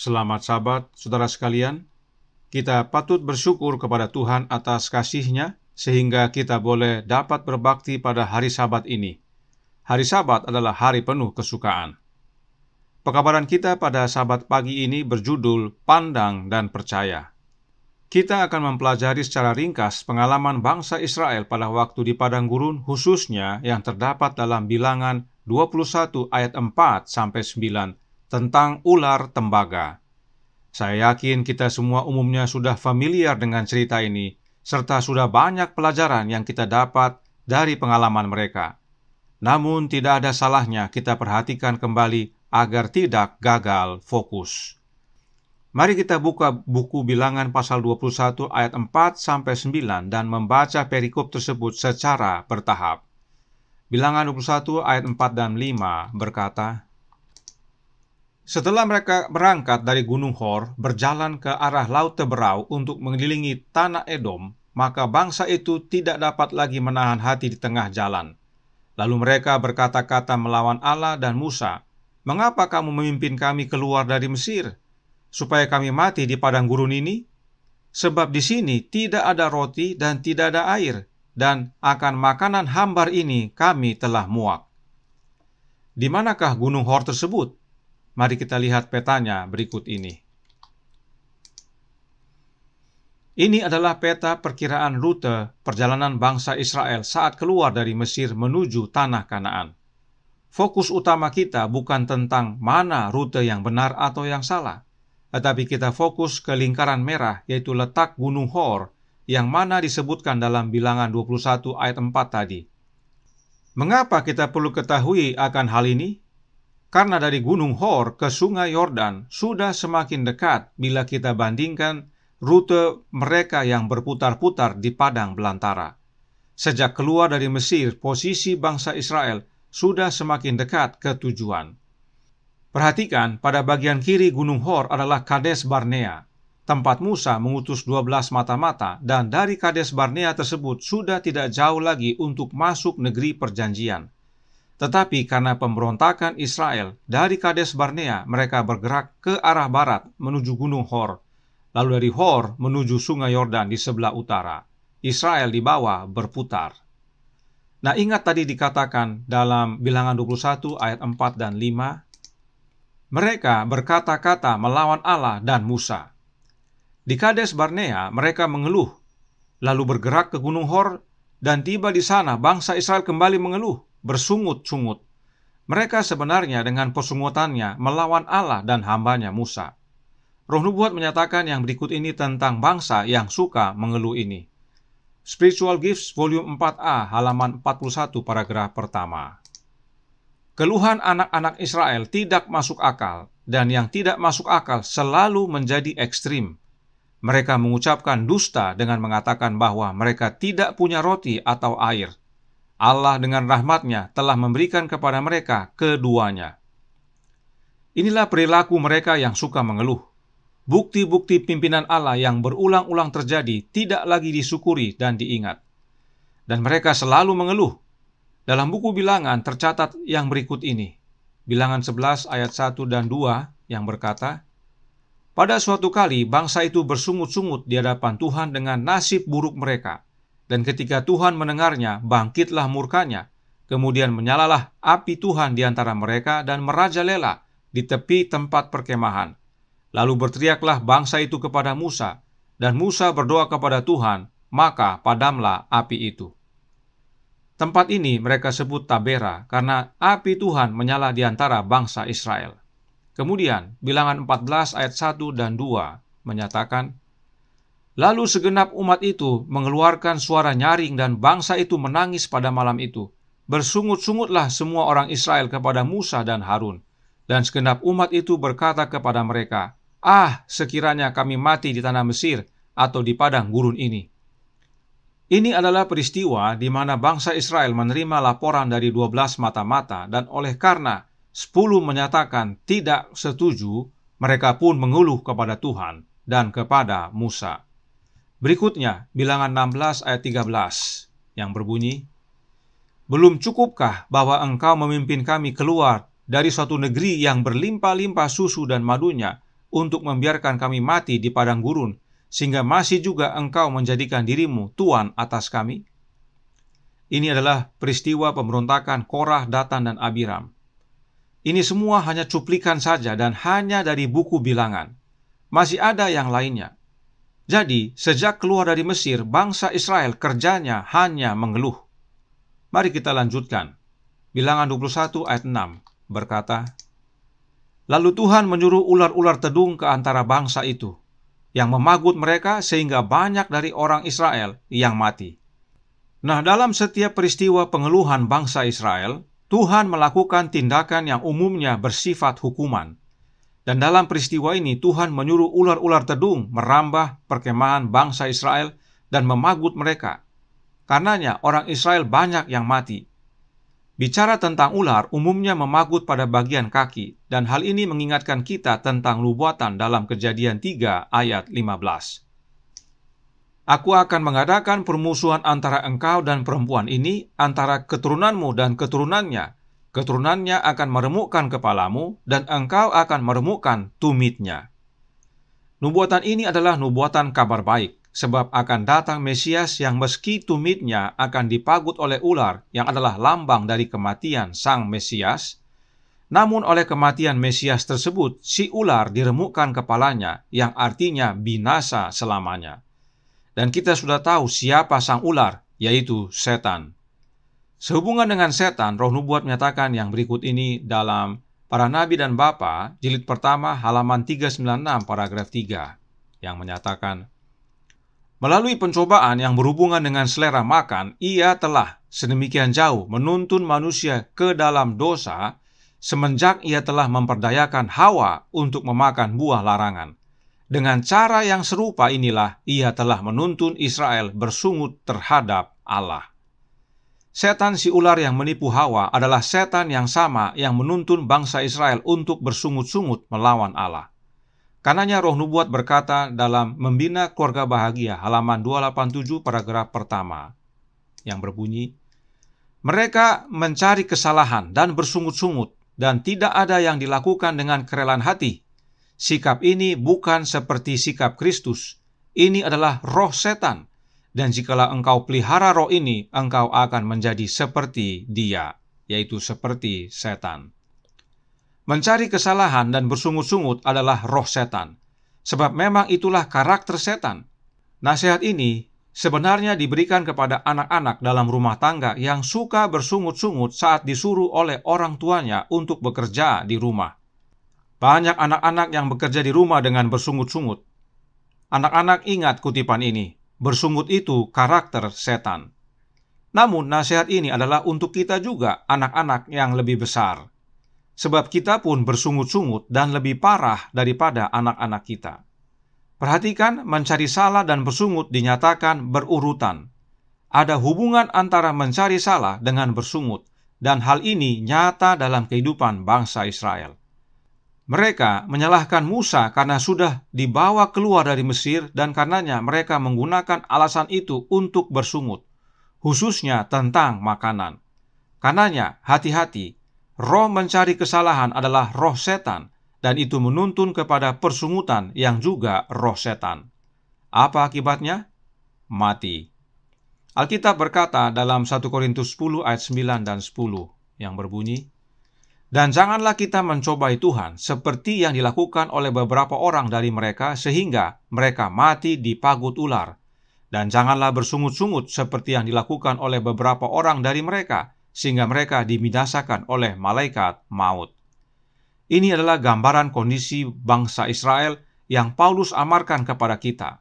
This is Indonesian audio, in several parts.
Selamat sahabat, saudara sekalian. Kita patut bersyukur kepada Tuhan atas kasihnya, sehingga kita boleh dapat berbakti pada hari sabat ini. Hari sabat adalah hari penuh kesukaan. Pekabaran kita pada sabat pagi ini berjudul Pandang dan Percaya. Kita akan mempelajari secara ringkas pengalaman bangsa Israel pada waktu di padang gurun khususnya yang terdapat dalam bilangan 21 ayat 4 sampai 9 tentang ular tembaga. Saya yakin kita semua umumnya sudah familiar dengan cerita ini, serta sudah banyak pelajaran yang kita dapat dari pengalaman mereka. Namun, tidak ada salahnya kita perhatikan kembali agar tidak gagal fokus. Mari kita buka buku bilangan pasal 21 ayat 4 sampai 9 dan membaca perikop tersebut secara bertahap. Bilangan 21 ayat 4 dan 5 berkata, setelah mereka berangkat dari Gunung Hor, berjalan ke arah Laut Teberau untuk mengelilingi tanah Edom, maka bangsa itu tidak dapat lagi menahan hati di tengah jalan. Lalu mereka berkata-kata melawan Allah dan Musa, "Mengapa kamu memimpin kami keluar dari Mesir? Supaya kami mati di padang gurun ini? Sebab di sini tidak ada roti dan tidak ada air, dan akan makanan hambar ini kami telah muak." Di manakah gunung Hor tersebut? Mari kita lihat petanya berikut ini. Ini adalah peta perkiraan rute perjalanan bangsa Israel saat keluar dari Mesir menuju tanah Kanaan. Fokus utama kita bukan tentang mana rute yang benar atau yang salah, tetapi kita fokus ke lingkaran merah yaitu letak Gunung Hor yang mana disebutkan dalam bilangan 21 ayat 4 tadi. Mengapa kita perlu ketahui akan hal ini? Karena dari Gunung Hor ke Sungai Yordan sudah semakin dekat bila kita bandingkan rute mereka yang berputar-putar di padang belantara. Sejak keluar dari Mesir, posisi bangsa Israel sudah semakin dekat ke tujuan. Perhatikan, pada bagian kiri Gunung Hor adalah Kades Barnea, tempat Musa mengutus 12 mata-mata dan dari Kades Barnea tersebut sudah tidak jauh lagi untuk masuk negeri perjanjian tetapi karena pemberontakan Israel dari Kades Barnea, mereka bergerak ke arah barat menuju Gunung Hor, lalu dari Hor menuju Sungai Yordan di sebelah utara. Israel di bawah berputar. Nah ingat tadi dikatakan dalam bilangan 21 ayat 4 dan 5, mereka berkata-kata melawan Allah dan Musa. Di Kades Barnea mereka mengeluh, lalu bergerak ke Gunung Hor dan tiba di sana bangsa Israel kembali mengeluh bersungut-sungut. Mereka sebenarnya dengan pesungutannya melawan Allah dan hambanya Musa. Roh Nubuat menyatakan yang berikut ini tentang bangsa yang suka mengeluh ini. Spiritual Gifts Volume 4A halaman 41 paragraf pertama. Keluhan anak-anak Israel tidak masuk akal dan yang tidak masuk akal selalu menjadi ekstrim. Mereka mengucapkan dusta dengan mengatakan bahwa mereka tidak punya roti atau air. Allah dengan rahmatnya telah memberikan kepada mereka keduanya. Inilah perilaku mereka yang suka mengeluh. Bukti-bukti pimpinan Allah yang berulang-ulang terjadi tidak lagi disyukuri dan diingat. Dan mereka selalu mengeluh. Dalam buku bilangan tercatat yang berikut ini. Bilangan 11 ayat 1 dan 2 yang berkata, Pada suatu kali bangsa itu bersungut-sungut di hadapan Tuhan dengan nasib buruk mereka dan ketika Tuhan mendengarnya, bangkitlah murkanya. Kemudian menyalalah api Tuhan di antara mereka dan merajalela di tepi tempat perkemahan. Lalu berteriaklah bangsa itu kepada Musa, dan Musa berdoa kepada Tuhan, maka padamlah api itu. Tempat ini mereka sebut Tabera karena api Tuhan menyala di antara bangsa Israel. Kemudian, bilangan 14 ayat 1 dan 2 menyatakan, Lalu segenap umat itu mengeluarkan suara nyaring dan bangsa itu menangis pada malam itu. Bersungut-sungutlah semua orang Israel kepada Musa dan Harun. Dan segenap umat itu berkata kepada mereka, Ah, sekiranya kami mati di tanah Mesir atau di padang gurun ini. Ini adalah peristiwa di mana bangsa Israel menerima laporan dari 12 mata-mata dan oleh karena 10 menyatakan tidak setuju, mereka pun mengeluh kepada Tuhan dan kepada Musa. Berikutnya, bilangan 16 ayat 13 yang berbunyi, Belum cukupkah bahwa engkau memimpin kami keluar dari suatu negeri yang berlimpah-limpah susu dan madunya untuk membiarkan kami mati di padang gurun, sehingga masih juga engkau menjadikan dirimu tuan atas kami? Ini adalah peristiwa pemberontakan Korah, Datan, dan Abiram. Ini semua hanya cuplikan saja dan hanya dari buku bilangan. Masih ada yang lainnya, jadi, sejak keluar dari Mesir, bangsa Israel kerjanya hanya mengeluh. Mari kita lanjutkan. Bilangan 21 ayat 6 berkata, Lalu Tuhan menyuruh ular-ular tedung ke antara bangsa itu, yang memagut mereka sehingga banyak dari orang Israel yang mati. Nah, dalam setiap peristiwa pengeluhan bangsa Israel, Tuhan melakukan tindakan yang umumnya bersifat hukuman. Dan dalam peristiwa ini Tuhan menyuruh ular-ular tedung merambah perkemahan bangsa Israel dan memagut mereka. Karenanya orang Israel banyak yang mati. Bicara tentang ular umumnya memagut pada bagian kaki dan hal ini mengingatkan kita tentang lubuatan dalam kejadian 3 ayat 15. Aku akan mengadakan permusuhan antara engkau dan perempuan ini, antara keturunanmu dan keturunannya, keturunannya akan meremukkan kepalamu dan engkau akan meremukkan tumitnya. Nubuatan ini adalah nubuatan kabar baik, sebab akan datang Mesias yang meski tumitnya akan dipagut oleh ular yang adalah lambang dari kematian sang Mesias, namun oleh kematian Mesias tersebut, si ular diremukkan kepalanya yang artinya binasa selamanya. Dan kita sudah tahu siapa sang ular, yaitu setan. Sehubungan dengan setan, roh nubuat menyatakan yang berikut ini dalam Para Nabi dan Bapa, jilid pertama halaman 396 paragraf 3 yang menyatakan Melalui pencobaan yang berhubungan dengan selera makan, ia telah sedemikian jauh menuntun manusia ke dalam dosa semenjak ia telah memperdayakan Hawa untuk memakan buah larangan. Dengan cara yang serupa inilah ia telah menuntun Israel bersungut terhadap Allah. Setan si ular yang menipu Hawa adalah setan yang sama yang menuntun bangsa Israel untuk bersungut-sungut melawan Allah. Karenanya roh nubuat berkata dalam Membina Keluarga Bahagia halaman 287 paragraf pertama yang berbunyi Mereka mencari kesalahan dan bersungut-sungut dan tidak ada yang dilakukan dengan kerelaan hati. Sikap ini bukan seperti sikap Kristus. Ini adalah roh setan dan jikalau engkau pelihara roh ini, engkau akan menjadi seperti dia, yaitu seperti setan. Mencari kesalahan dan bersungut-sungut adalah roh setan, sebab memang itulah karakter setan. Nasihat ini sebenarnya diberikan kepada anak-anak dalam rumah tangga yang suka bersungut-sungut saat disuruh oleh orang tuanya untuk bekerja di rumah. Banyak anak-anak yang bekerja di rumah dengan bersungut-sungut. Anak-anak ingat kutipan ini, Bersungut itu karakter setan. Namun nasihat ini adalah untuk kita juga anak-anak yang lebih besar. Sebab kita pun bersungut-sungut dan lebih parah daripada anak-anak kita. Perhatikan mencari salah dan bersungut dinyatakan berurutan. Ada hubungan antara mencari salah dengan bersungut dan hal ini nyata dalam kehidupan bangsa Israel. Mereka menyalahkan Musa karena sudah dibawa keluar dari Mesir dan karenanya mereka menggunakan alasan itu untuk bersungut, khususnya tentang makanan. Karenanya, hati-hati, roh mencari kesalahan adalah roh setan dan itu menuntun kepada persungutan yang juga roh setan. Apa akibatnya? Mati. Alkitab berkata dalam 1 Korintus 10 ayat 9 dan 10 yang berbunyi, dan janganlah kita mencobai Tuhan seperti yang dilakukan oleh beberapa orang dari mereka sehingga mereka mati di pagut ular. Dan janganlah bersungut-sungut seperti yang dilakukan oleh beberapa orang dari mereka sehingga mereka dimidasakan oleh malaikat maut. Ini adalah gambaran kondisi bangsa Israel yang Paulus amarkan kepada kita.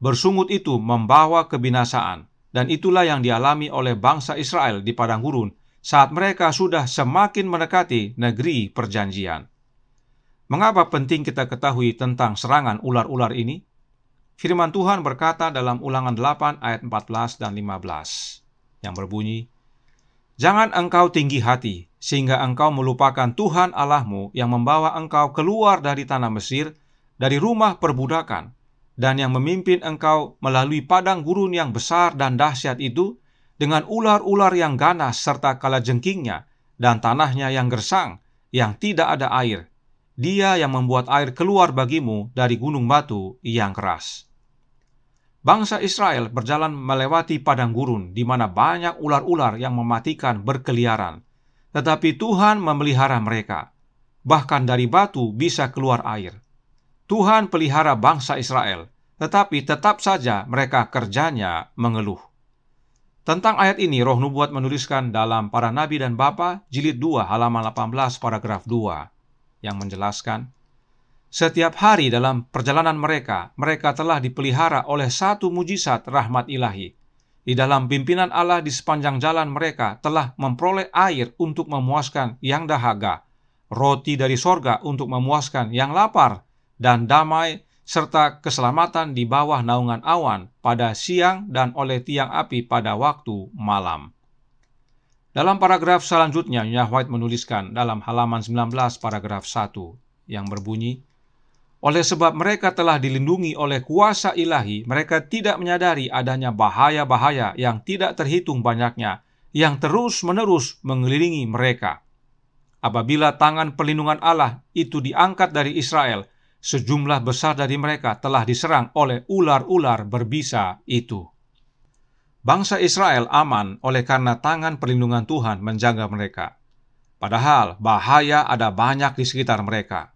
Bersungut itu membawa kebinasaan dan itulah yang dialami oleh bangsa Israel di padang gurun saat mereka sudah semakin mendekati negeri perjanjian. Mengapa penting kita ketahui tentang serangan ular-ular ini? Firman Tuhan berkata dalam ulangan 8 ayat 14 dan 15 yang berbunyi, Jangan engkau tinggi hati, sehingga engkau melupakan Tuhan Allahmu yang membawa engkau keluar dari tanah Mesir, dari rumah perbudakan, dan yang memimpin engkau melalui padang gurun yang besar dan dahsyat itu, dengan ular-ular yang ganas serta kalajengkingnya dan tanahnya yang gersang yang tidak ada air. Dia yang membuat air keluar bagimu dari gunung batu yang keras. Bangsa Israel berjalan melewati padang gurun di mana banyak ular-ular yang mematikan berkeliaran. Tetapi Tuhan memelihara mereka. Bahkan dari batu bisa keluar air. Tuhan pelihara bangsa Israel, tetapi tetap saja mereka kerjanya mengeluh. Tentang ayat ini, Roh Nubuat menuliskan dalam Para Nabi dan Bapa, jilid 2, halaman 18, paragraf 2, yang menjelaskan, Setiap hari dalam perjalanan mereka, mereka telah dipelihara oleh satu mujizat rahmat ilahi. Di dalam pimpinan Allah di sepanjang jalan mereka telah memperoleh air untuk memuaskan yang dahaga, roti dari sorga untuk memuaskan yang lapar, dan damai serta keselamatan di bawah naungan awan pada siang dan oleh tiang api pada waktu malam. Dalam paragraf selanjutnya, Nya White menuliskan dalam halaman 19 paragraf 1 yang berbunyi, oleh sebab mereka telah dilindungi oleh kuasa ilahi, mereka tidak menyadari adanya bahaya-bahaya yang tidak terhitung banyaknya yang terus-menerus mengelilingi mereka. Apabila tangan perlindungan Allah itu diangkat dari Israel, sejumlah besar dari mereka telah diserang oleh ular-ular berbisa itu. Bangsa Israel aman oleh karena tangan perlindungan Tuhan menjaga mereka. Padahal bahaya ada banyak di sekitar mereka.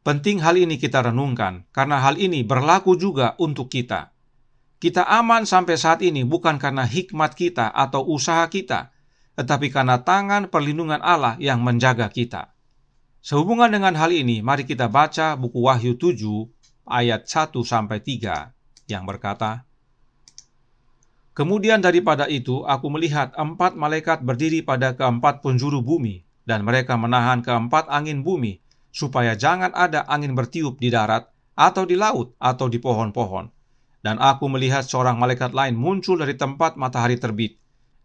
Penting hal ini kita renungkan karena hal ini berlaku juga untuk kita. Kita aman sampai saat ini bukan karena hikmat kita atau usaha kita, tetapi karena tangan perlindungan Allah yang menjaga kita. Sehubungan dengan hal ini, mari kita baca buku Wahyu 7 ayat 1 sampai 3 yang berkata, Kemudian daripada itu aku melihat empat malaikat berdiri pada keempat penjuru bumi dan mereka menahan keempat angin bumi supaya jangan ada angin bertiup di darat atau di laut atau di pohon-pohon. Dan aku melihat seorang malaikat lain muncul dari tempat matahari terbit.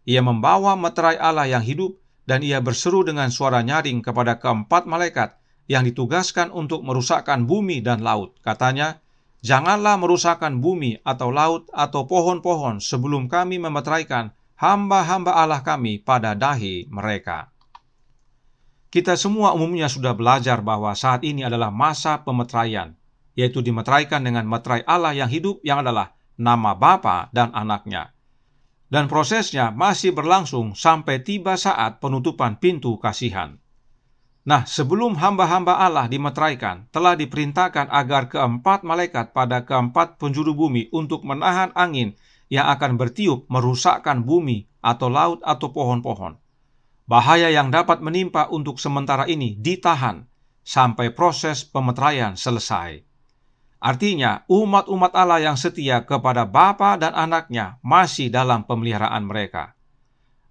Ia membawa meterai Allah yang hidup dan ia berseru dengan suara nyaring kepada keempat malaikat yang ditugaskan untuk merusakkan bumi dan laut. Katanya, Janganlah merusakkan bumi atau laut atau pohon-pohon sebelum kami memeteraikan hamba-hamba Allah kami pada dahi mereka. Kita semua umumnya sudah belajar bahwa saat ini adalah masa pemeteraian, yaitu dimeteraikan dengan meterai Allah yang hidup yang adalah nama Bapa dan anaknya dan prosesnya masih berlangsung sampai tiba saat penutupan pintu kasihan. Nah, sebelum hamba-hamba Allah dimeteraikan, telah diperintahkan agar keempat malaikat pada keempat penjuru bumi untuk menahan angin yang akan bertiup merusakkan bumi atau laut atau pohon-pohon. Bahaya yang dapat menimpa untuk sementara ini ditahan sampai proses pemeteraian selesai. Artinya, umat-umat Allah yang setia kepada Bapa dan anaknya masih dalam pemeliharaan mereka.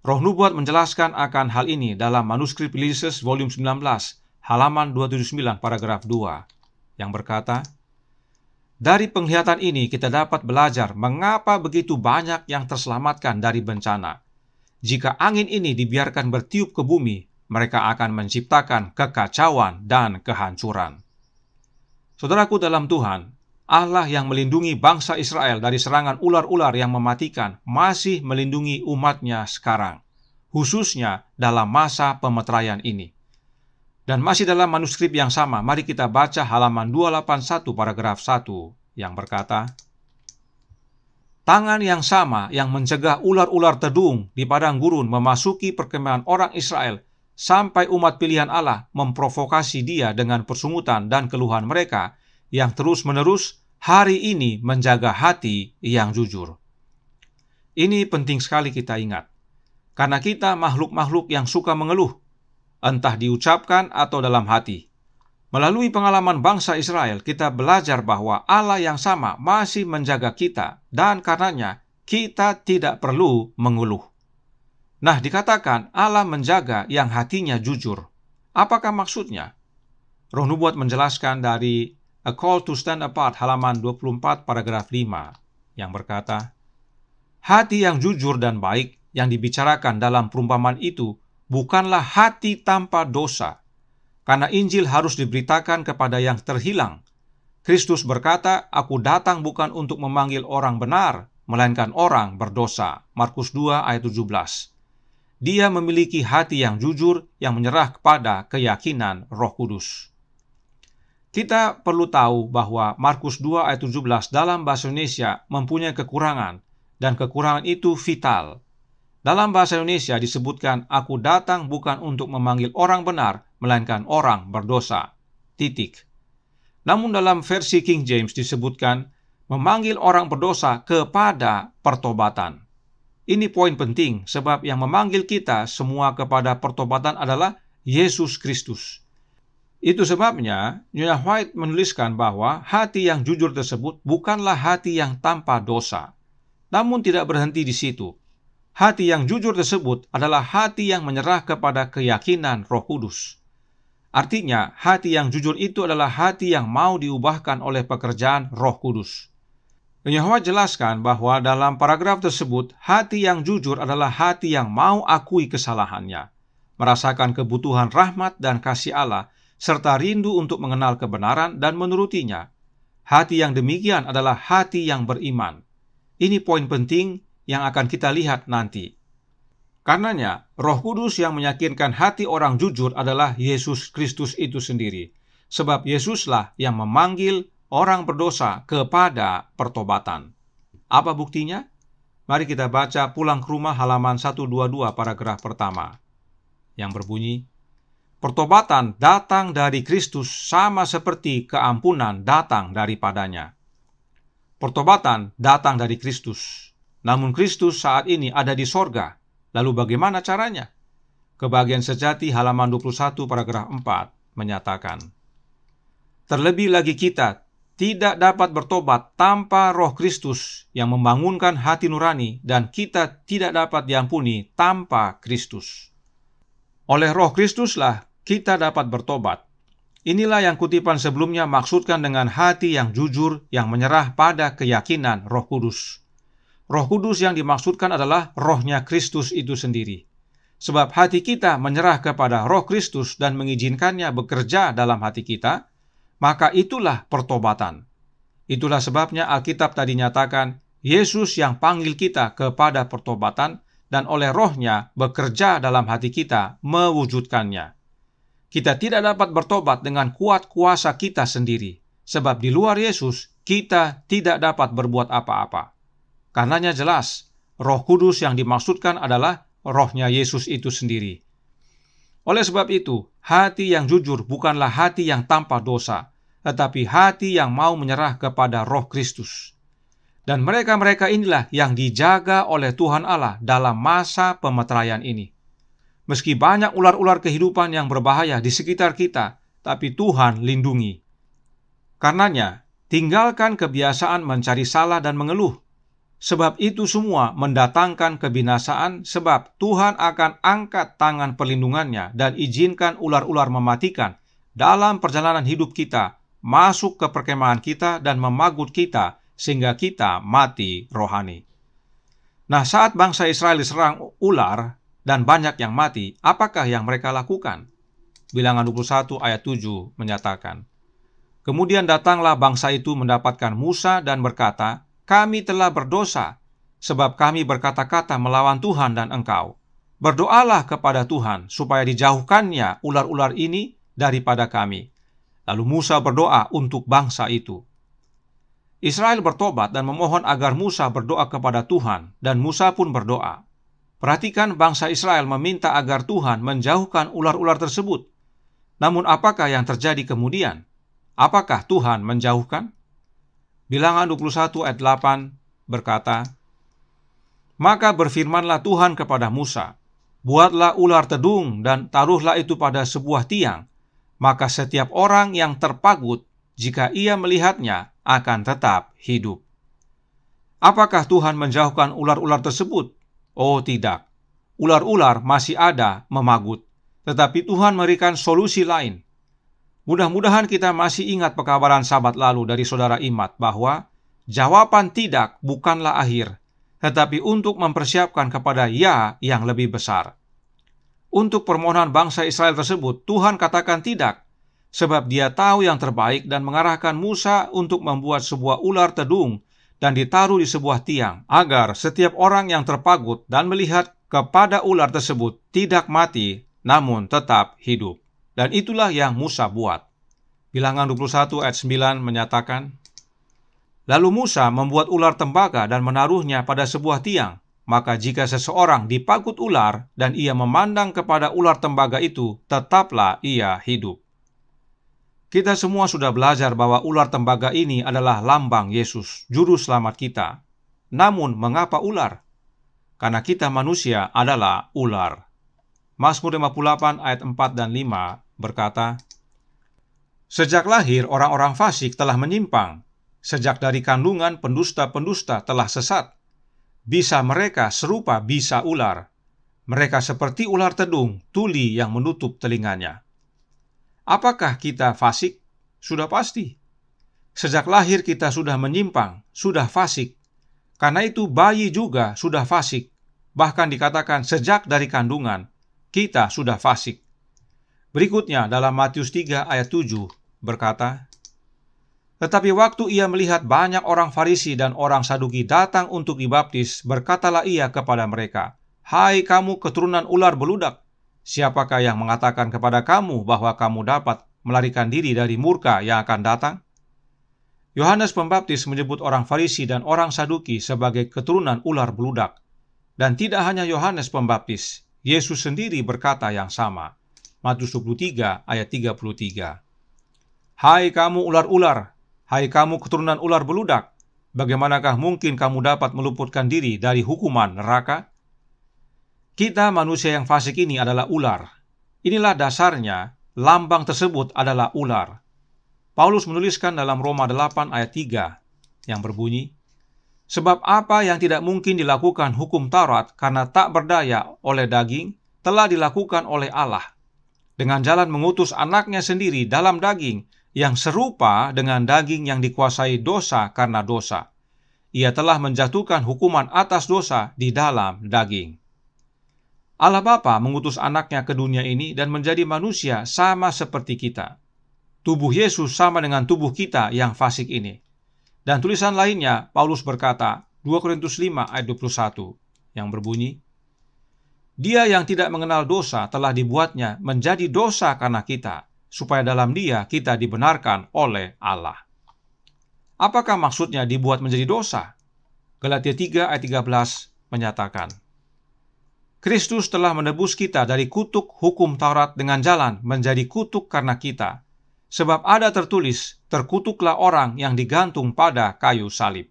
Roh Nubuat menjelaskan akan hal ini dalam manuskrip Lysis volume 19, halaman 279 paragraf 2, yang berkata, Dari penglihatan ini kita dapat belajar mengapa begitu banyak yang terselamatkan dari bencana. Jika angin ini dibiarkan bertiup ke bumi, mereka akan menciptakan kekacauan dan kehancuran. Saudaraku dalam Tuhan, Allah yang melindungi bangsa Israel dari serangan ular-ular yang mematikan masih melindungi umatnya sekarang, khususnya dalam masa pemeteraian ini. Dan masih dalam manuskrip yang sama, mari kita baca halaman 281 paragraf 1 yang berkata, Tangan yang sama yang mencegah ular-ular tedung di padang gurun memasuki perkemahan orang Israel sampai umat pilihan Allah memprovokasi dia dengan persungutan dan keluhan mereka yang terus-menerus hari ini menjaga hati yang jujur. Ini penting sekali kita ingat. Karena kita makhluk-makhluk yang suka mengeluh, entah diucapkan atau dalam hati. Melalui pengalaman bangsa Israel, kita belajar bahwa Allah yang sama masih menjaga kita dan karenanya kita tidak perlu mengeluh. Nah, dikatakan Allah menjaga yang hatinya jujur. Apakah maksudnya? Roh Nubuat menjelaskan dari A Call to Stand Apart halaman 24 paragraf 5 yang berkata, Hati yang jujur dan baik yang dibicarakan dalam perumpamaan itu bukanlah hati tanpa dosa, karena Injil harus diberitakan kepada yang terhilang. Kristus berkata, Aku datang bukan untuk memanggil orang benar, melainkan orang berdosa. Markus 2 ayat 17 dia memiliki hati yang jujur yang menyerah kepada keyakinan Roh Kudus. Kita perlu tahu bahwa Markus 2 ayat 17 dalam bahasa Indonesia mempunyai kekurangan dan kekurangan itu vital. Dalam bahasa Indonesia disebutkan aku datang bukan untuk memanggil orang benar melainkan orang berdosa. Titik. Namun dalam versi King James disebutkan memanggil orang berdosa kepada pertobatan. Ini poin penting, sebab yang memanggil kita semua kepada pertobatan adalah Yesus Kristus. Itu sebabnya, Nyonya White menuliskan bahwa hati yang jujur tersebut bukanlah hati yang tanpa dosa. Namun tidak berhenti di situ. Hati yang jujur tersebut adalah hati yang menyerah kepada keyakinan roh kudus. Artinya, hati yang jujur itu adalah hati yang mau diubahkan oleh pekerjaan roh kudus. Yahweh jelaskan bahwa dalam paragraf tersebut, hati yang jujur adalah hati yang mau akui kesalahannya, merasakan kebutuhan rahmat dan kasih Allah, serta rindu untuk mengenal kebenaran dan menurutinya. Hati yang demikian adalah hati yang beriman. Ini poin penting yang akan kita lihat nanti. Karenanya, Roh Kudus yang meyakinkan hati orang jujur adalah Yesus Kristus itu sendiri, sebab Yesuslah yang memanggil, orang berdosa kepada pertobatan. Apa buktinya? Mari kita baca pulang ke rumah halaman 122 paragraf pertama yang berbunyi Pertobatan datang dari Kristus sama seperti keampunan datang daripadanya. Pertobatan datang dari Kristus. Namun Kristus saat ini ada di sorga. Lalu bagaimana caranya? Kebagian sejati halaman 21 paragraf 4 menyatakan, Terlebih lagi kita tidak dapat bertobat tanpa roh Kristus yang membangunkan hati nurani dan kita tidak dapat diampuni tanpa Kristus. Oleh roh Kristuslah kita dapat bertobat. Inilah yang kutipan sebelumnya maksudkan dengan hati yang jujur yang menyerah pada keyakinan roh kudus. Roh kudus yang dimaksudkan adalah rohnya Kristus itu sendiri. Sebab hati kita menyerah kepada roh Kristus dan mengizinkannya bekerja dalam hati kita, maka itulah pertobatan. Itulah sebabnya Alkitab tadi nyatakan Yesus yang panggil kita kepada pertobatan dan oleh rohnya bekerja dalam hati kita mewujudkannya. Kita tidak dapat bertobat dengan kuat kuasa kita sendiri, sebab di luar Yesus kita tidak dapat berbuat apa-apa. Karenanya jelas, roh kudus yang dimaksudkan adalah rohnya Yesus itu sendiri. Oleh sebab itu, hati yang jujur bukanlah hati yang tanpa dosa, tetapi hati yang mau menyerah kepada Roh Kristus. Dan mereka-mereka inilah yang dijaga oleh Tuhan Allah dalam masa pemeteraian ini. Meski banyak ular-ular kehidupan yang berbahaya di sekitar kita, tapi Tuhan lindungi. Karenanya, tinggalkan kebiasaan mencari salah dan mengeluh, Sebab itu semua mendatangkan kebinasaan, sebab Tuhan akan angkat tangan perlindungannya dan izinkan ular-ular mematikan dalam perjalanan hidup kita, masuk ke perkemahan kita dan memagut kita sehingga kita mati rohani. Nah saat bangsa Israel diserang ular dan banyak yang mati, apakah yang mereka lakukan? Bilangan 21 ayat 7 menyatakan, Kemudian datanglah bangsa itu mendapatkan Musa dan berkata, kami telah berdosa, sebab kami berkata-kata melawan Tuhan dan engkau. Berdoalah kepada Tuhan supaya dijauhkannya ular-ular ini daripada kami. Lalu Musa berdoa untuk bangsa itu. Israel bertobat dan memohon agar Musa berdoa kepada Tuhan, dan Musa pun berdoa. Perhatikan, bangsa Israel meminta agar Tuhan menjauhkan ular-ular tersebut. Namun, apakah yang terjadi kemudian? Apakah Tuhan menjauhkan? Bilangan 21 ayat 8 berkata, Maka berfirmanlah Tuhan kepada Musa, Buatlah ular tedung dan taruhlah itu pada sebuah tiang, maka setiap orang yang terpagut, jika ia melihatnya, akan tetap hidup. Apakah Tuhan menjauhkan ular-ular tersebut? Oh tidak, ular-ular masih ada memagut. Tetapi Tuhan memberikan solusi lain, Mudah-mudahan kita masih ingat pekabaran sabat lalu dari saudara Imat bahwa jawaban tidak bukanlah akhir, tetapi untuk mempersiapkan kepada ya yang lebih besar. Untuk permohonan bangsa Israel tersebut, Tuhan katakan tidak, sebab dia tahu yang terbaik dan mengarahkan Musa untuk membuat sebuah ular tedung dan ditaruh di sebuah tiang, agar setiap orang yang terpagut dan melihat kepada ular tersebut tidak mati, namun tetap hidup. Dan itulah yang Musa buat. Bilangan 21 ayat 9 menyatakan, Lalu Musa membuat ular tembaga dan menaruhnya pada sebuah tiang. Maka jika seseorang dipakut ular dan ia memandang kepada ular tembaga itu, tetaplah ia hidup. Kita semua sudah belajar bahwa ular tembaga ini adalah lambang Yesus, juru selamat kita. Namun, mengapa ular? Karena kita manusia adalah ular. Mazmur 58 ayat 4 dan 5 berkata, Sejak lahir orang-orang fasik telah menyimpang, sejak dari kandungan pendusta-pendusta telah sesat. Bisa mereka serupa bisa ular. Mereka seperti ular tedung, tuli yang menutup telinganya. Apakah kita fasik? Sudah pasti. Sejak lahir kita sudah menyimpang, sudah fasik. Karena itu bayi juga sudah fasik. Bahkan dikatakan sejak dari kandungan, kita sudah fasik. Berikutnya dalam Matius 3 ayat 7 berkata, Tetapi waktu ia melihat banyak orang Farisi dan orang Saduki datang untuk dibaptis, berkatalah ia kepada mereka, Hai kamu keturunan ular beludak, siapakah yang mengatakan kepada kamu bahwa kamu dapat melarikan diri dari murka yang akan datang? Yohanes Pembaptis menyebut orang Farisi dan orang Saduki sebagai keturunan ular beludak. Dan tidak hanya Yohanes Pembaptis, Yesus sendiri berkata yang sama. Matius 23 ayat 33. Hai kamu ular-ular, hai kamu keturunan ular beludak, bagaimanakah mungkin kamu dapat meluputkan diri dari hukuman neraka? Kita manusia yang fasik ini adalah ular. Inilah dasarnya, lambang tersebut adalah ular. Paulus menuliskan dalam Roma 8 ayat 3 yang berbunyi, Sebab apa yang tidak mungkin dilakukan hukum Taurat karena tak berdaya oleh daging, telah dilakukan oleh Allah dengan jalan mengutus anaknya sendiri dalam daging yang serupa dengan daging yang dikuasai dosa karena dosa. Ia telah menjatuhkan hukuman atas dosa di dalam daging. Allah Bapa mengutus anaknya ke dunia ini dan menjadi manusia sama seperti kita. Tubuh Yesus sama dengan tubuh kita yang fasik ini. Dan tulisan lainnya, Paulus berkata, 2 Korintus 5 ayat 21, yang berbunyi, dia yang tidak mengenal dosa telah dibuatnya menjadi dosa karena kita, supaya dalam dia kita dibenarkan oleh Allah. Apakah maksudnya dibuat menjadi dosa? Galatia 3 ayat 13 menyatakan, Kristus telah menebus kita dari kutuk hukum Taurat dengan jalan menjadi kutuk karena kita. Sebab ada tertulis, terkutuklah orang yang digantung pada kayu salib.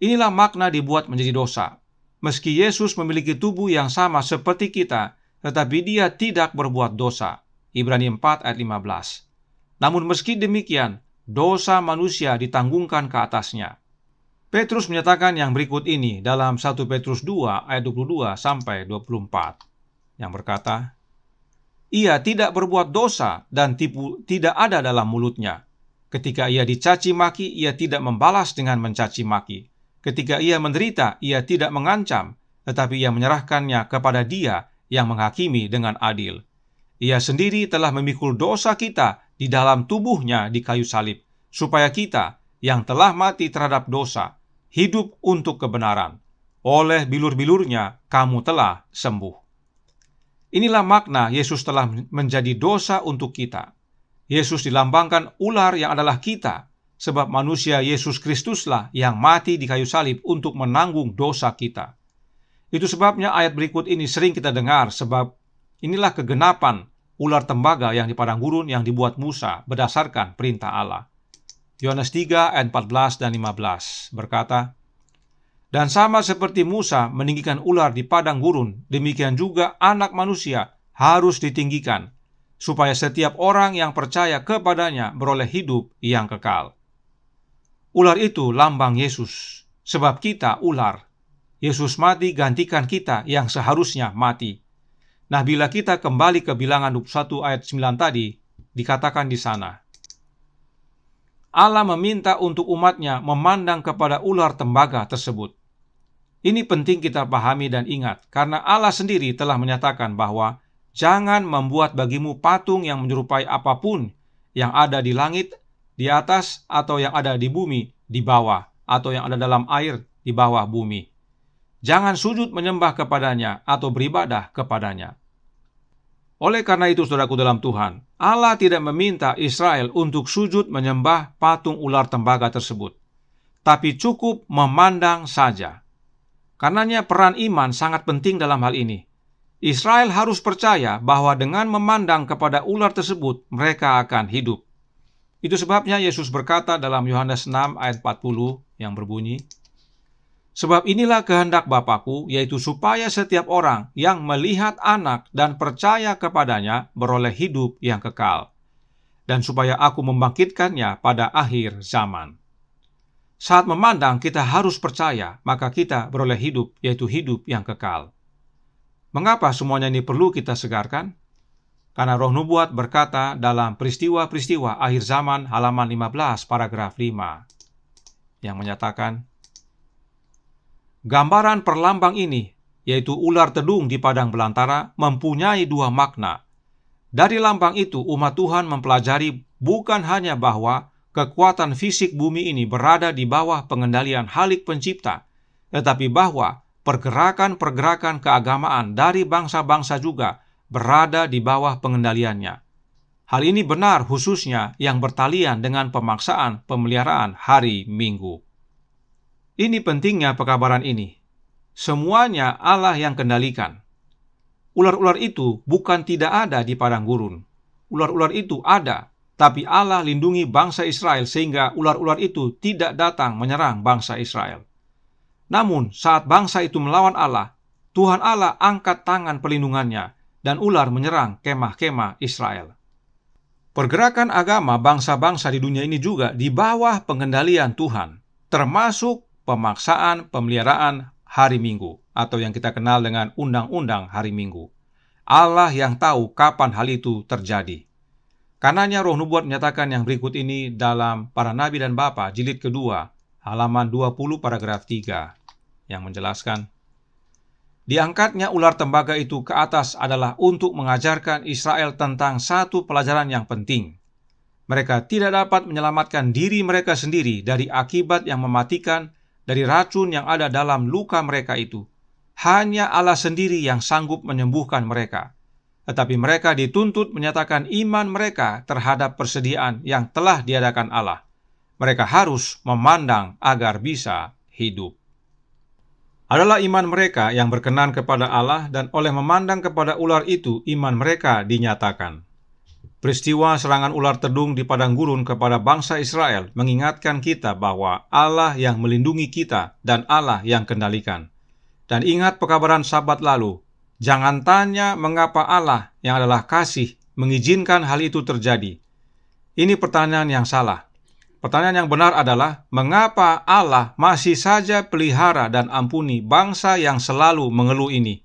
Inilah makna dibuat menjadi dosa, Meski Yesus memiliki tubuh yang sama seperti kita, tetapi dia tidak berbuat dosa. Ibrani 4 ayat 15. Namun meski demikian, dosa manusia ditanggungkan ke atasnya. Petrus menyatakan yang berikut ini dalam 1 Petrus 2 ayat 22 sampai 24 yang berkata, ia tidak berbuat dosa dan tipu tidak ada dalam mulutnya. Ketika ia dicaci maki, ia tidak membalas dengan mencaci maki. Ketika ia menderita, ia tidak mengancam, tetapi ia menyerahkannya kepada Dia yang menghakimi dengan adil. Ia sendiri telah memikul dosa kita di dalam tubuhnya di kayu salib, supaya kita yang telah mati terhadap dosa hidup untuk kebenaran. Oleh bilur-bilurnya kamu telah sembuh. Inilah makna Yesus telah menjadi dosa untuk kita. Yesus dilambangkan ular yang adalah kita, sebab manusia Yesus Kristuslah yang mati di kayu salib untuk menanggung dosa kita. Itu sebabnya ayat berikut ini sering kita dengar sebab inilah kegenapan ular tembaga yang di padang gurun yang dibuat Musa berdasarkan perintah Allah. Yohanes 3 ayat 14 dan 15 berkata, Dan sama seperti Musa meninggikan ular di padang gurun, demikian juga anak manusia harus ditinggikan, supaya setiap orang yang percaya kepadanya beroleh hidup yang kekal. Ular itu lambang Yesus, sebab kita ular. Yesus mati gantikan kita yang seharusnya mati. Nah, bila kita kembali ke bilangan 21 ayat 9 tadi, dikatakan di sana, Allah meminta untuk umatnya memandang kepada ular tembaga tersebut. Ini penting kita pahami dan ingat, karena Allah sendiri telah menyatakan bahwa jangan membuat bagimu patung yang menyerupai apapun yang ada di langit di atas atau yang ada di bumi di bawah atau yang ada dalam air di bawah bumi. Jangan sujud menyembah kepadanya atau beribadah kepadanya. Oleh karena itu, saudaraku dalam Tuhan, Allah tidak meminta Israel untuk sujud menyembah patung ular tembaga tersebut, tapi cukup memandang saja. Karenanya, peran iman sangat penting dalam hal ini. Israel harus percaya bahwa dengan memandang kepada ular tersebut, mereka akan hidup. Itu sebabnya Yesus berkata dalam Yohanes 6 ayat 40 yang berbunyi, Sebab inilah kehendak Bapakku, yaitu supaya setiap orang yang melihat anak dan percaya kepadanya beroleh hidup yang kekal, dan supaya aku membangkitkannya pada akhir zaman. Saat memandang kita harus percaya, maka kita beroleh hidup, yaitu hidup yang kekal. Mengapa semuanya ini perlu kita segarkan? Karena roh nubuat berkata dalam peristiwa-peristiwa akhir zaman halaman 15 paragraf 5 yang menyatakan Gambaran perlambang ini, yaitu ular tedung di padang belantara, mempunyai dua makna. Dari lambang itu, umat Tuhan mempelajari bukan hanya bahwa kekuatan fisik bumi ini berada di bawah pengendalian Halik Pencipta, tetapi bahwa pergerakan-pergerakan keagamaan dari bangsa-bangsa juga berada di bawah pengendaliannya. Hal ini benar khususnya yang bertalian dengan pemaksaan pemeliharaan hari Minggu. Ini pentingnya pekabaran ini. Semuanya Allah yang kendalikan. Ular-ular itu bukan tidak ada di padang gurun. Ular-ular itu ada, tapi Allah lindungi bangsa Israel sehingga ular-ular itu tidak datang menyerang bangsa Israel. Namun, saat bangsa itu melawan Allah, Tuhan Allah angkat tangan pelindungannya dan ular menyerang kemah-kemah Israel. Pergerakan agama bangsa-bangsa di dunia ini juga di bawah pengendalian Tuhan, termasuk pemaksaan pemeliharaan hari Minggu atau yang kita kenal dengan undang-undang hari Minggu. Allah yang tahu kapan hal itu terjadi. Karenanya roh nubuat menyatakan yang berikut ini dalam Para Nabi dan Bapa jilid kedua, halaman 20 paragraf 3 yang menjelaskan Diangkatnya ular tembaga itu ke atas adalah untuk mengajarkan Israel tentang satu pelajaran yang penting. Mereka tidak dapat menyelamatkan diri mereka sendiri dari akibat yang mematikan dari racun yang ada dalam luka mereka itu. Hanya Allah sendiri yang sanggup menyembuhkan mereka. Tetapi mereka dituntut menyatakan iman mereka terhadap persediaan yang telah diadakan Allah. Mereka harus memandang agar bisa hidup adalah iman mereka yang berkenan kepada Allah dan oleh memandang kepada ular itu iman mereka dinyatakan. Peristiwa serangan ular terdung di padang gurun kepada bangsa Israel mengingatkan kita bahwa Allah yang melindungi kita dan Allah yang kendalikan. Dan ingat pekabaran sabat lalu, jangan tanya mengapa Allah yang adalah kasih mengizinkan hal itu terjadi. Ini pertanyaan yang salah. Pertanyaan yang benar adalah, mengapa Allah masih saja pelihara dan ampuni bangsa yang selalu mengeluh ini,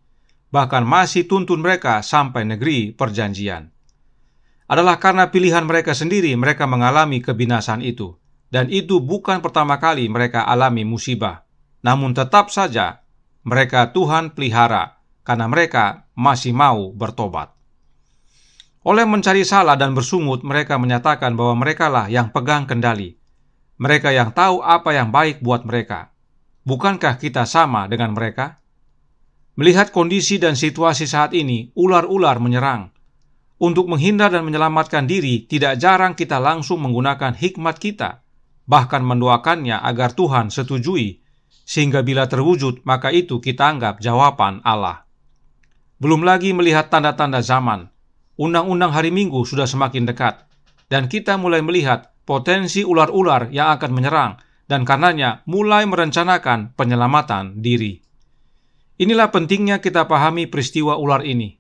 bahkan masih tuntun mereka sampai negeri perjanjian? Adalah karena pilihan mereka sendiri mereka mengalami kebinasan itu, dan itu bukan pertama kali mereka alami musibah. Namun tetap saja, mereka Tuhan pelihara, karena mereka masih mau bertobat. Oleh mencari salah dan bersungut, mereka menyatakan bahwa merekalah yang pegang kendali. Mereka yang tahu apa yang baik buat mereka. Bukankah kita sama dengan mereka? Melihat kondisi dan situasi saat ini, ular-ular menyerang. Untuk menghindar dan menyelamatkan diri, tidak jarang kita langsung menggunakan hikmat kita, bahkan mendoakannya agar Tuhan setujui, sehingga bila terwujud, maka itu kita anggap jawaban Allah. Belum lagi melihat tanda-tanda zaman – undang-undang hari Minggu sudah semakin dekat, dan kita mulai melihat potensi ular-ular yang akan menyerang, dan karenanya mulai merencanakan penyelamatan diri. Inilah pentingnya kita pahami peristiwa ular ini.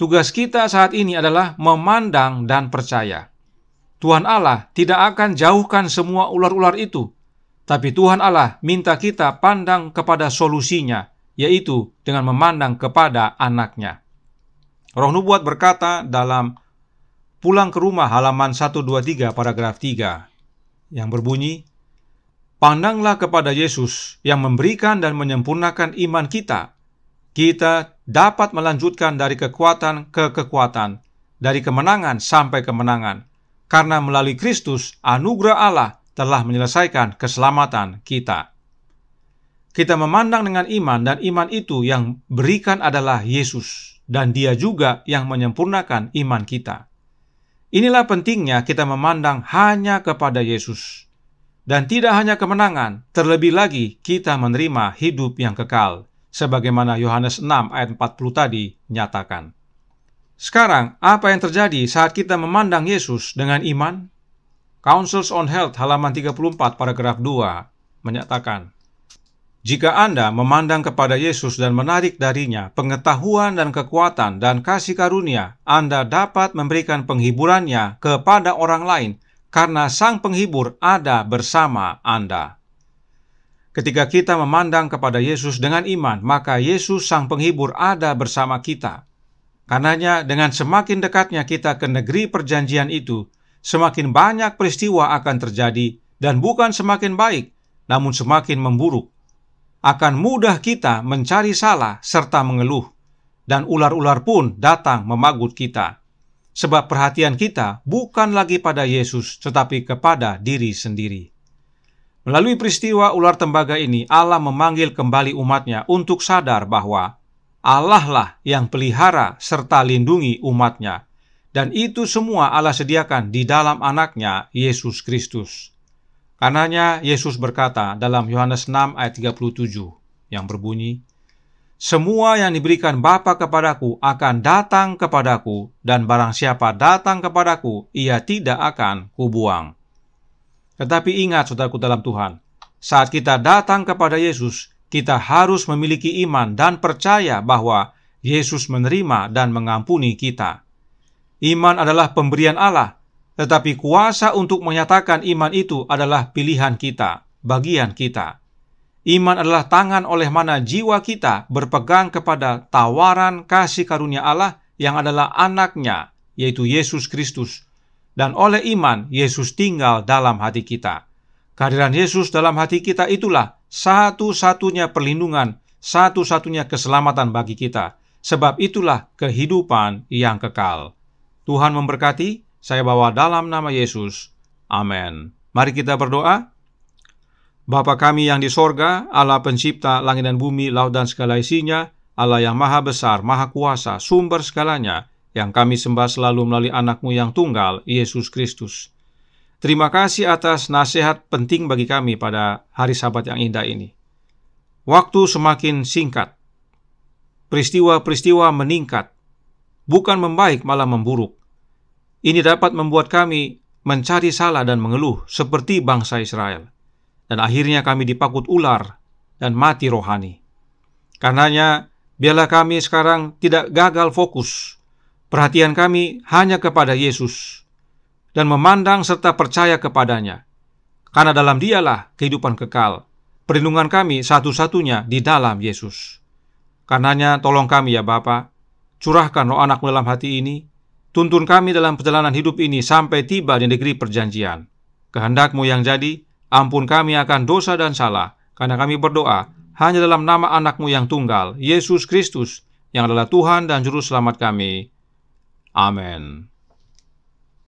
Tugas kita saat ini adalah memandang dan percaya. Tuhan Allah tidak akan jauhkan semua ular-ular itu, tapi Tuhan Allah minta kita pandang kepada solusinya, yaitu dengan memandang kepada anaknya. Roh Nubuat berkata dalam Pulang ke rumah halaman 123 paragraf 3 yang berbunyi Pandanglah kepada Yesus yang memberikan dan menyempurnakan iman kita. Kita dapat melanjutkan dari kekuatan ke kekuatan, dari kemenangan sampai kemenangan, karena melalui Kristus anugerah Allah telah menyelesaikan keselamatan kita. Kita memandang dengan iman dan iman itu yang berikan adalah Yesus dan Dia juga yang menyempurnakan iman kita. Inilah pentingnya kita memandang hanya kepada Yesus, dan tidak hanya kemenangan, terlebih lagi kita menerima hidup yang kekal, sebagaimana Yohanes 6 ayat 40 tadi nyatakan. Sekarang, apa yang terjadi saat kita memandang Yesus dengan iman? Councils on Health halaman 34 paragraf 2 menyatakan, jika Anda memandang kepada Yesus dan menarik darinya pengetahuan dan kekuatan dan kasih karunia, Anda dapat memberikan penghiburannya kepada orang lain karena Sang Penghibur ada bersama Anda. Ketika kita memandang kepada Yesus dengan iman, maka Yesus Sang Penghibur ada bersama kita. Karenanya, dengan semakin dekatnya kita ke negeri perjanjian itu, semakin banyak peristiwa akan terjadi dan bukan semakin baik, namun semakin memburuk akan mudah kita mencari salah serta mengeluh, dan ular-ular pun datang memagut kita. Sebab perhatian kita bukan lagi pada Yesus, tetapi kepada diri sendiri. Melalui peristiwa ular tembaga ini, Allah memanggil kembali umatnya untuk sadar bahwa Allah lah yang pelihara serta lindungi umatnya. Dan itu semua Allah sediakan di dalam anaknya, Yesus Kristus. Karenanya Yesus berkata dalam Yohanes 6 ayat 37 yang berbunyi, Semua yang diberikan Bapa kepadaku akan datang kepadaku, dan barang siapa datang kepadaku, ia tidak akan kubuang. Tetapi ingat saudaraku dalam Tuhan, saat kita datang kepada Yesus, kita harus memiliki iman dan percaya bahwa Yesus menerima dan mengampuni kita. Iman adalah pemberian Allah tetapi kuasa untuk menyatakan iman itu adalah pilihan kita, bagian kita. Iman adalah tangan oleh mana jiwa kita berpegang kepada tawaran kasih karunia Allah yang adalah anaknya, yaitu Yesus Kristus. Dan oleh iman, Yesus tinggal dalam hati kita. Kehadiran Yesus dalam hati kita itulah satu-satunya perlindungan, satu-satunya keselamatan bagi kita. Sebab itulah kehidupan yang kekal. Tuhan memberkati saya bawa dalam nama Yesus. Amin. Mari kita berdoa. Bapa kami yang di sorga, Allah pencipta langit dan bumi, laut dan segala isinya, Allah yang maha besar, maha kuasa, sumber segalanya, yang kami sembah selalu melalui anakmu yang tunggal, Yesus Kristus. Terima kasih atas nasihat penting bagi kami pada hari sabat yang indah ini. Waktu semakin singkat. Peristiwa-peristiwa meningkat. Bukan membaik malah memburuk. Ini dapat membuat kami mencari salah dan mengeluh seperti bangsa Israel. Dan akhirnya kami dipakut ular dan mati rohani. Karenanya, biarlah kami sekarang tidak gagal fokus. Perhatian kami hanya kepada Yesus dan memandang serta percaya kepadanya. Karena dalam dialah kehidupan kekal, perlindungan kami satu-satunya di dalam Yesus. Karenanya tolong kami ya Bapa, curahkan roh anakmu dalam hati ini, Tuntun kami dalam perjalanan hidup ini sampai tiba di negeri perjanjian. Kehendakmu yang jadi, ampun kami akan dosa dan salah, karena kami berdoa hanya dalam nama anakmu yang tunggal, Yesus Kristus, yang adalah Tuhan dan Juru Selamat kami. Amin.